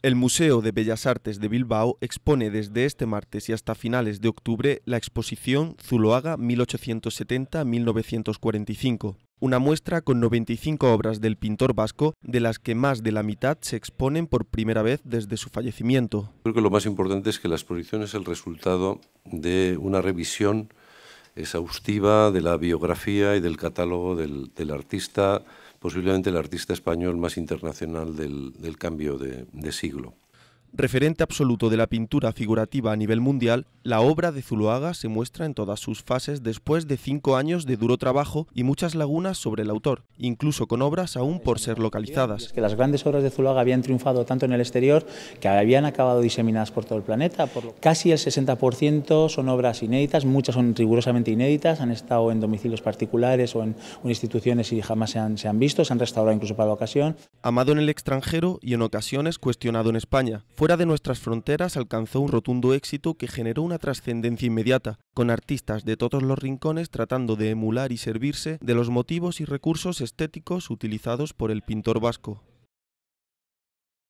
El Museo de Bellas Artes de Bilbao expone desde este martes y hasta finales de octubre la exposición Zuloaga 1870-1945, una muestra con 95 obras del pintor vasco, de las que más de la mitad se exponen por primera vez desde su fallecimiento. Creo que lo más importante es que la exposición es el resultado de una revisión exhaustiva de la biografía y del catálogo del, del artista posiblemente el artista español más internacional del, cambio de siglo. Referente absoluto de la pintura figurativa a nivel mundial, la obra de Zuloaga se muestra en todas sus fases después de cinco años de duro trabajo y muchas lagunas sobre el autor, incluso con obras aún por ser localizadas. que las grandes obras de Zuloaga habían triunfado tanto en el exterior que habían acabado diseminadas por todo el planeta. casi el 60% son obras inéditas, muchas son rigurosamente inéditas, han estado en domicilios particulares o en instituciones y jamás se han, se han visto, se han restaurado incluso para la ocasión. Amado en el extranjero y en ocasiones cuestionado en España. Fuera de nuestras fronteras alcanzó un rotundo éxito que generó una trascendencia inmediata, con artistas de todos los rincones tratando de emular y servirse de los motivos y recursos estéticos utilizados por el pintor vasco.